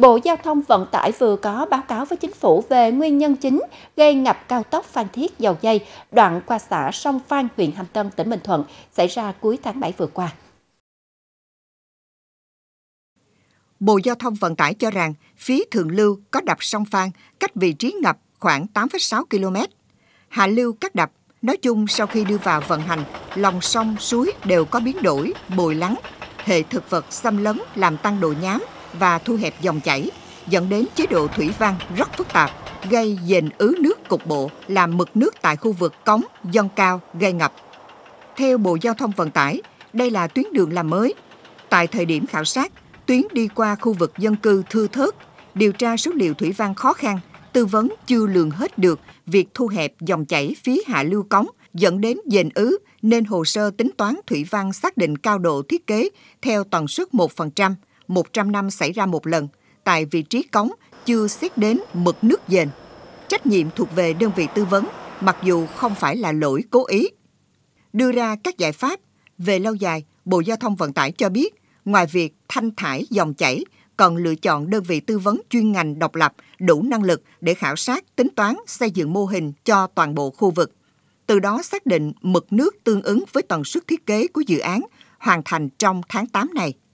Bộ Giao thông Vận tải vừa có báo cáo với chính phủ về nguyên nhân chính gây ngập cao tốc Phan Thiết Dầu Dây đoạn qua xã Sông Phan, huyện Hàm Tân, tỉnh Bình Thuận xảy ra cuối tháng 7 vừa qua. Bộ Giao thông Vận tải cho rằng phía thượng lưu có đập sông Phan cách vị trí ngập khoảng 8,6 km. Hạ lưu các đập, nói chung sau khi đưa vào vận hành, lòng sông, suối đều có biến đổi, bồi lắng, hệ thực vật xâm lấn làm tăng độ nhám, và thu hẹp dòng chảy, dẫn đến chế độ thủy văn rất phức tạp, gây dền ứ nước cục bộ làm mực nước tại khu vực cống, dâng cao, gây ngập. Theo Bộ Giao thông Vận tải, đây là tuyến đường làm mới. Tại thời điểm khảo sát, tuyến đi qua khu vực dân cư thưa thớt, điều tra số liệu thủy văn khó khăn, tư vấn chưa lường hết được việc thu hẹp dòng chảy phía hạ lưu cống dẫn đến dền ứ nên hồ sơ tính toán thủy văn xác định cao độ thiết kế theo tần suất 1%, 100 năm xảy ra một lần tại vị trí cống chưa xét đến mực nước dền. Trách nhiệm thuộc về đơn vị tư vấn mặc dù không phải là lỗi cố ý. Đưa ra các giải pháp về lâu dài, Bộ Giao thông Vận tải cho biết ngoài việc thanh thải dòng chảy còn lựa chọn đơn vị tư vấn chuyên ngành độc lập đủ năng lực để khảo sát, tính toán, xây dựng mô hình cho toàn bộ khu vực. Từ đó xác định mực nước tương ứng với tần suất thiết kế của dự án hoàn thành trong tháng 8 này.